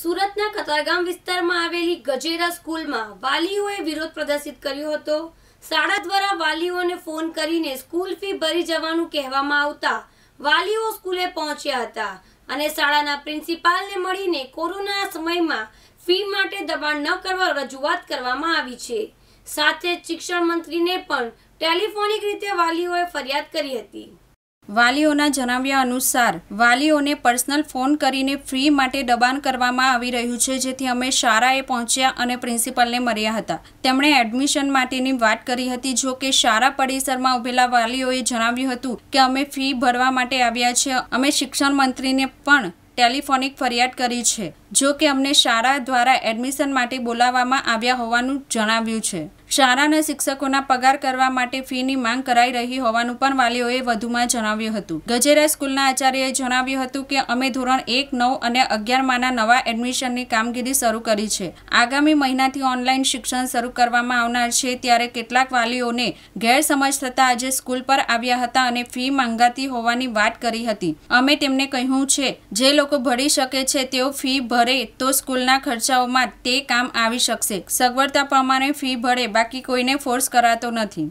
સુરતના કતારગામ વિસ્તારમાં આવેલી ગજેરા સ્કૂલમાં વાલીઓએ વિરોધ પ્રદર્શિત કર્યો હતો શાળા દ્વારા વાલીઓને ફોન કરીને સ્કૂલ ફી ભરી જવાનું કહેવામાં આવતા વાલીઓ સ્કૂલે પહોંચ્યા હતા અને શાળાના પ્રિન્સિપાલને મળીને કોરોના સમયમાં ફી માટે દબાણ ન કરવા રજૂઆત કરવામાં આવી છે સાથે જ શિક્ષણ મંત્રીને પણ ટેલિફોનિક રીતે વાલીઓએ ફરિયાદ કરી હતી વાલીઓના જણાવ્યા અનુસાર વાલીઓને પર્સનલ ફોન કરીને ફી માટે દબાણ કરવામાં આવી રહ્યું છે જેથી અમે શાળાએ પહોંચ્યા અને પ્રિન્સિપલને મળ્યા હતા તેમણે એડમિશન માટેની વાત કરી હતી જો કે શાળા પરિસરમાં ઉભેલા વાલીઓએ જણાવ્યું હતું કે અમે ફી ભરવા માટે આવ્યા છીએ અમે શિક્ષણ મંત્રીને પણ ટેલિફોનિક ફરિયાદ કરી છે જો કે અમને શાળા દ્વારા એડમિશન માટે બોલાવવામાં આવ્યા હોવાનું જણાવ્યું છે શાળાના શિક્ષકોના પગાર કરવા માટે ફીની માંગ કરાઈ રહી હોવાનું પણ વાલીઓએ વધુમાં જણાવ્યું હતું ગજેરા સ્કૂલના આચાર્યએ જણાવ્યું હતું કે અમે ધોરણ એક નવ અને અગિયારમાંના નવા એડમિશનની કામગીરી શરૂ કરી છે આગામી મહિનાથી ઓનલાઈન શિક્ષણ શરૂ કરવામાં આવનાર છે ત્યારે કેટલાક વાલીઓને ગેરસમજ થતાં આજે સ્કૂલ પર આવ્યા હતા અને ફી માંગાતી હોવાની વાત કરી હતી અમે તેમને કહ્યું છે જે લોકો ભરી શકે છે તેઓ ફી ભરે તો સ્કૂલના ખર્ચાઓમાં તે કામ આવી શકશે સગવડતા પ્રમાણે ફી ભરે બાકી કોઈને ફોર્સ કરાતો નથી